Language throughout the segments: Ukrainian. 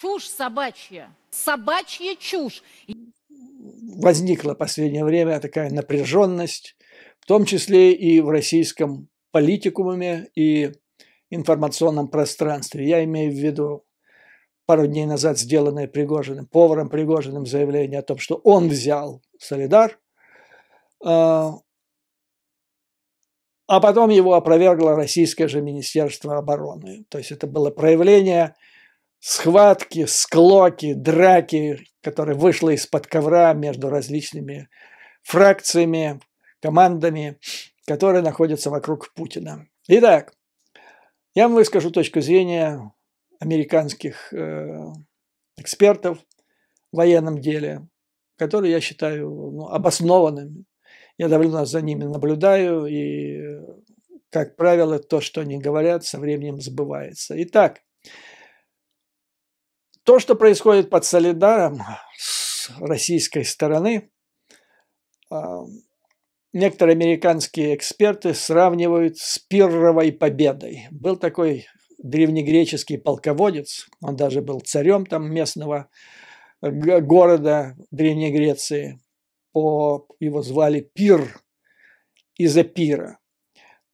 Чушь собачья. Собачья чушь. Возникла в последнее время такая напряженность, в том числе и в российском политикуме и информационном пространстве. Я имею в виду пару дней назад сделанное Пригожиным, поваром Пригожиным заявление о том, что он взял Солидар, а, а потом его опровергло российское же Министерство обороны. То есть это было проявление схватки, склоки, драки, которые вышли из-под ковра между различными фракциями, командами, которые находятся вокруг Путина. Итак, я вам выскажу точку зрения американских э, экспертов в военном деле, которые я считаю ну, обоснованными. Я давно за ними наблюдаю, и, как правило, то, что они говорят, со временем сбывается. Итак, то, что происходит под Солидаром с российской стороны, а, некоторые американские эксперты сравнивают с пирровой победой. Был такой древнегреческий полководец, он даже был царем там местного города Древней Греции, по, его звали Пир из-за Пира.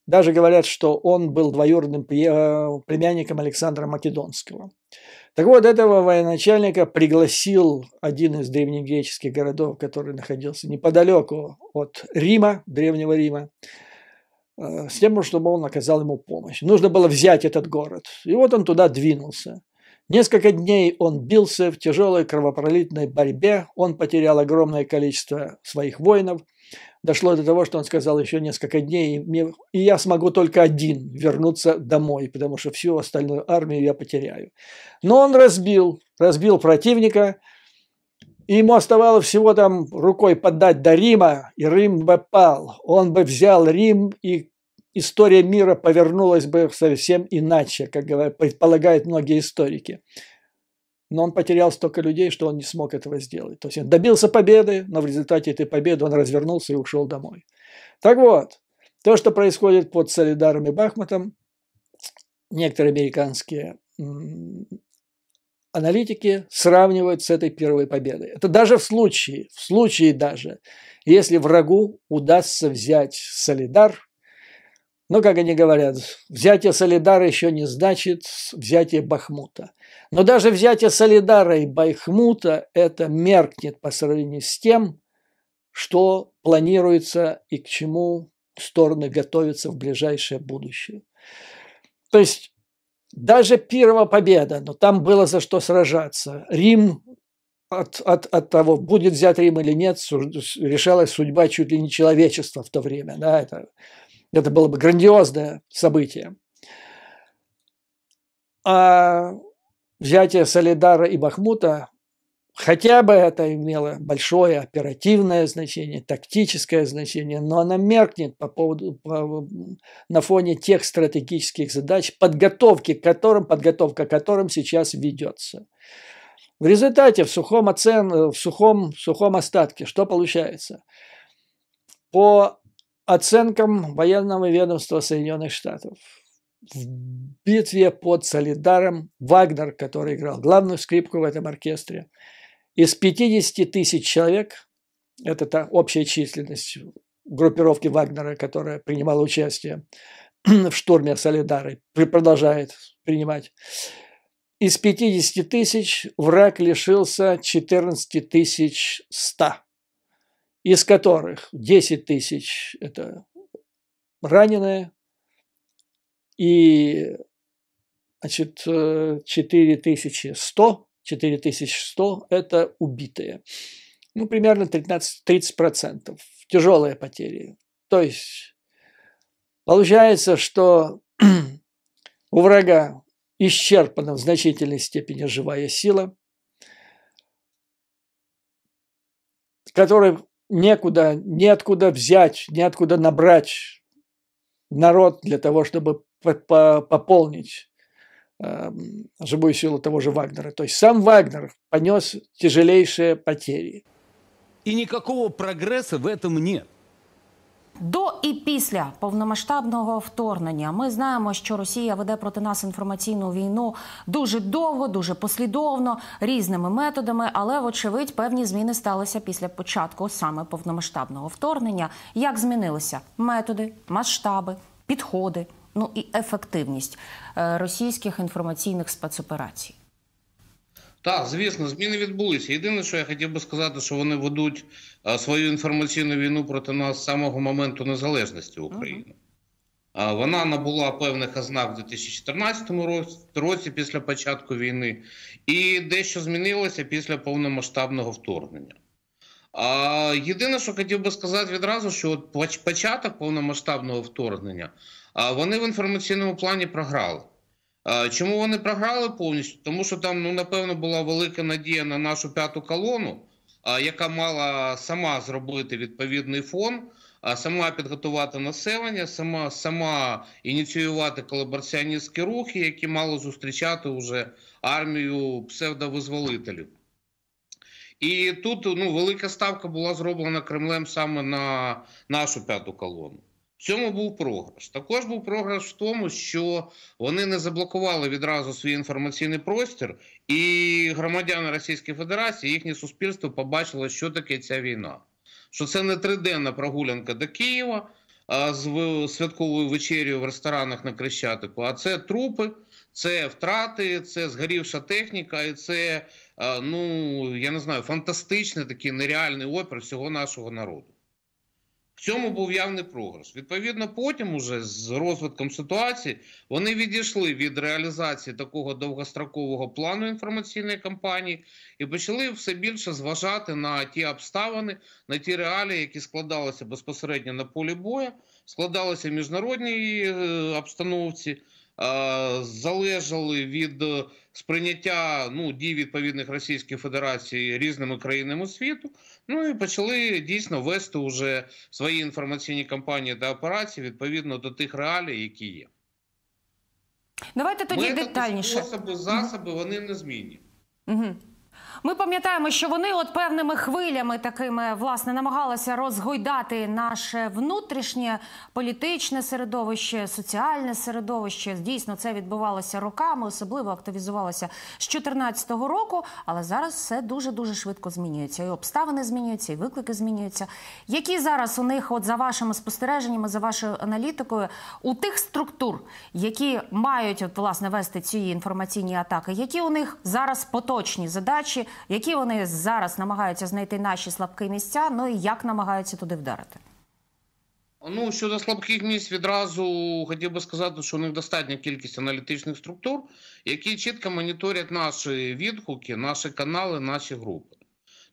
Даже говорят, что он был двоюродным племянником Александра Македонского. Так вот, этого военачальника пригласил один из древнегреческих городов, который находился неподалеку от Рима, Древнего Рима, э, с тем, чтобы он оказал ему помощь. Нужно было взять этот город. И вот он туда двинулся. Несколько дней он бился в тяжелой кровопролитной борьбе, он потерял огромное количество своих воинов, дошло до того, что он сказал еще несколько дней, и, мне, и я смогу только один вернуться домой, потому что всю остальную армию я потеряю. Но он разбил, разбил противника, и ему оставалось всего там рукой поддать до Рима, и Рим бы пал. Он бы взял Рим, и история мира повернулась бы совсем иначе, как говорят, предполагают многие историки но он потерял столько людей, что он не смог этого сделать. То есть он добился победы, но в результате этой победы он развернулся и ушел домой. Так вот, то, что происходит под Солидаром и Бахматом, некоторые американские аналитики сравнивают с этой первой победой. Это даже в случае, в случае даже, если врагу удастся взять Солидар, но, как они говорят, взятие Солидара еще не значит взятие Бахмута. Но даже взятие Солидара и Бахмута это меркнет по сравнению с тем, что планируется и к чему стороны готовятся в ближайшее будущее. То есть даже первая победа, но там было за что сражаться. Рим от, от, от того, будет взят Рим или нет, решалась судьба чуть ли не человечества в то время. Да, это это было бы грандиозное событие. А взятие Солидара и Бахмута, хотя бы это имело большое оперативное значение, тактическое значение, но оно меркнет по поводу, по, на фоне тех стратегических задач, подготовки к которым, подготовка к которым сейчас ведется. В результате в сухом, оцен... в сухом, в сухом остатке что получается? По оценкам военного ведомства Соединенных Штатов. В битве под Солидаром Вагнер, который играл главную скрипку в этом оркестре, из 50 тысяч человек, это та общая численность группировки Вагнера, которая принимала участие в штурме Солидары, продолжает принимать, из 50 тысяч враг лишился 14 тысяч 100 из которых 10 тысяч – это раненые, и значит, 4100, 4100 – это убитые. Ну, примерно 13, 30%. Тяжелые потери. То есть получается, что у врага исчерпана в значительной степени живая сила, который некуда, неоткуда взять, неоткуда набрать народ для того, чтобы пополнить эм, живую силу того же Вагнера. То есть сам Вагнер понес тяжелейшие потери. И никакого прогресса в этом нет. До і після повномасштабного вторгнення ми знаємо, що Росія веде проти нас інформаційну війну дуже довго, дуже послідовно, різними методами. Але, вочевидь, певні зміни сталися після початку саме повномасштабного вторгнення. Як змінилися методи, масштаби, підходи, ну і ефективність е, російських інформаційних спецоперацій? Так, звісно, зміни відбулися. Єдине, що я хотів би сказати, що вони ведуть е, свою інформаційну війну проти нас з самого моменту незалежності України. Ага. Вона набула певних ознак в 2014 році після початку війни, і дещо змінилося після повномасштабного вторгнення. А єдине, що хотів би сказати відразу, що от початок повномасштабного вторгнення вони в інформаційному плані програли. Чому вони програли повністю? Тому що там, ну напевно, була велика надія на нашу п'яту колону, яка мала сама зробити відповідний фон, сама підготувати населення, сама сама ініціювати колабораціоністські рухи, які мали зустрічати вже армію псевдовизволителів. І тут ну велика ставка була зроблена Кремлем саме на нашу п'яту колону. В цьому був програш. Також був програш в тому, що вони не заблокували відразу свій інформаційний простір, і громадяни Російської Федерації їхнє суспільство побачило, що таке ця війна. Що це не триденна прогулянка до Києва а з святковою вечерю в ресторанах на Крещатику, а це трупи, це втрати, це згорівша техніка, і це ну я не знаю, фантастичний такий нереальний опір всього нашого народу. В цьому був явний прогрес. Відповідно, потім, уже з розвитком ситуації, вони відійшли від реалізації такого довгострокового плану інформаційної кампанії і почали все більше зважати на ті обставини, на ті реалії, які складалися безпосередньо на полі бою, складалися в міжнародній е, обстановці. Е, залежали від е, сприйняття ну дій відповідних Російської Федерації різними країнами світу. Ну і почали дійсно вести вже свої інформаційні кампанії та операції відповідно до тих реалій, які є. Давайте тоді Методи, детальніше. Способи, засоби вони не змінні. Угу. Ми пам'ятаємо, що вони от певними хвилями такими власне намагалися розгойдати наше внутрішнє політичне середовище, соціальне середовище. Дійсно, це відбувалося роками, особливо активізувалося з 2014 року. Але зараз все дуже дуже швидко змінюється. І обставини змінюються, і виклики змінюються. Які зараз у них, от за вашими спостереженнями, за вашою аналітикою, у тих структур, які мають от власне вести ці інформаційні атаки, які у них зараз поточні задачі? які вони зараз намагаються знайти наші слабкі місця, ну і як намагаються туди вдарити. Ну щодо слабких місць відразу хотів би сказати, що у них достатня кількість аналітичних структур, які чітко моніторять наші відгуки, наші канали, наші групи.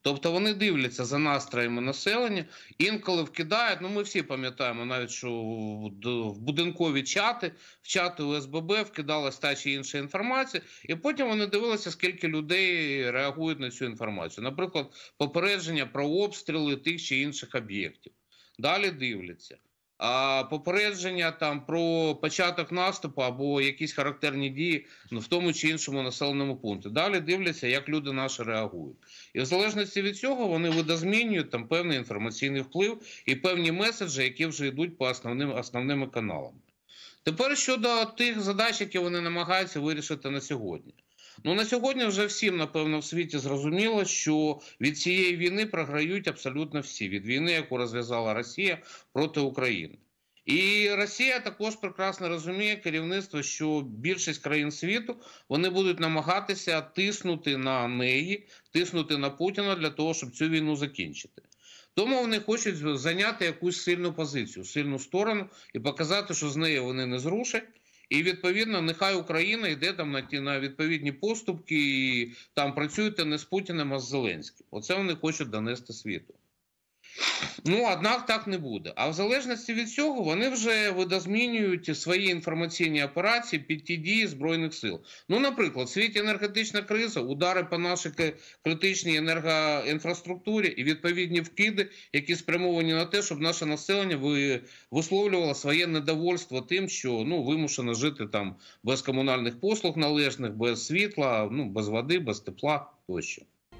Тобто вони дивляться за настроями населення, інколи вкидають. Ну, ми всі пам'ятаємо, навіть що в будинкові чати, в чати УСББ вкидалась та чи інша інформація, і потім вони дивилися, скільки людей реагують на цю інформацію. Наприклад, попередження про обстріли тих чи інших об'єктів. Далі дивляться. А попередження там про початок наступу або якісь характерні дії ну, в тому чи іншому населеному пункті. Далі дивляться, як люди наші реагують, і в залежності від цього вони видозмінюють там певний інформаційний вплив і певні меседжі, які вже йдуть по основним основними каналам. Тепер щодо тих задач, які вони намагаються вирішити на сьогодні. Ну на сьогодні вже всім, напевно, в світі зрозуміло, що від цієї війни програють абсолютно всі від війни, яку розв'язала Росія проти України. І Росія також прекрасно розуміє керівництво, що більшість країн світу вони будуть намагатися тиснути на неї, тиснути на Путіна для того, щоб цю війну закінчити. Тому вони хочуть зайняти якусь сильну позицію, сильну сторону і показати, що з неї вони не зрушать. І відповідно, нехай Україна йде там на ті на відповідні поступки і там працюєте не з Путіним, а з Зеленським. Оце вони хочуть донести світу. Ну, однак так не буде. А в залежності від цього вони вже видозмінюють свої інформаційні операції під ті дії збройних сил. Ну, наприклад, в світі енергетична криза, удари по нашій критичній енергоінфраструктурі і відповідні вкиди, які спрямовані на те, щоб наше населення висловлювало своє недовольство тим, що ну вимушено жити там без комунальних послуг належних, без світла, ну без води, без тепла тощо.